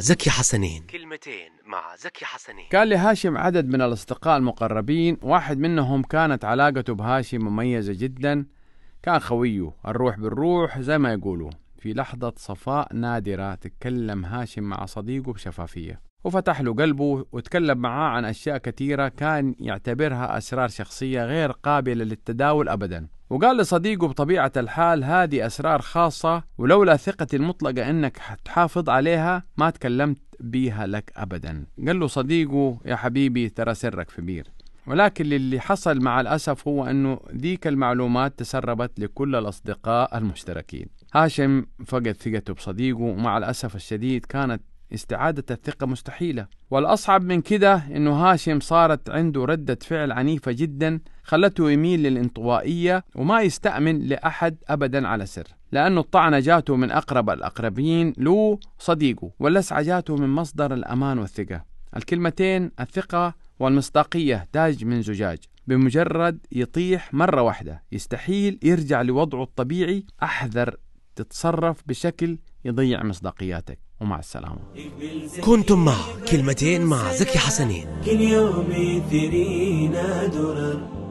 زكي حسنين كلمتين مع زكي حسنين كان لهاشم عدد من الأصدقاء المقربين واحد منهم كانت علاقته بهاشم مميزة جدا كان خويه الروح بالروح زي ما يقولوا في لحظة صفاء نادرة تكلم هاشم مع صديقه بشفافية وفتح له قلبه وتكلم معاه عن أشياء كثيرة كان يعتبرها أسرار شخصية غير قابلة للتداول أبدا وقال لصديقه بطبيعة الحال هذه أسرار خاصة ولولا ثقتي المطلقة أنك تحافظ عليها ما تكلمت بيها لك أبدا قال له صديقه يا حبيبي ترى سرك كبير ولكن اللي حصل مع الأسف هو أنه ذيك المعلومات تسربت لكل الأصدقاء المشتركين هاشم فقد ثقته بصديقه ومع الأسف الشديد كانت استعادة الثقة مستحيلة والأصعب من كده أنه هاشم صارت عنده ردة فعل عنيفة جدا خلته يميل للانطوائية وما يستأمن لأحد أبدا على سر لأنه الطعنة جاته من أقرب الأقربين له صديقه واللسعة جاته من مصدر الأمان والثقة الكلمتين الثقة والمصداقية تاج من زجاج بمجرد يطيح مرة واحدة يستحيل يرجع لوضعه الطبيعي أحذر تتصرف بشكل يضيع مصداقياتك ومع السلامة كنتم مع كلمتين مع زكي حسنين كل يوم يثرينا درر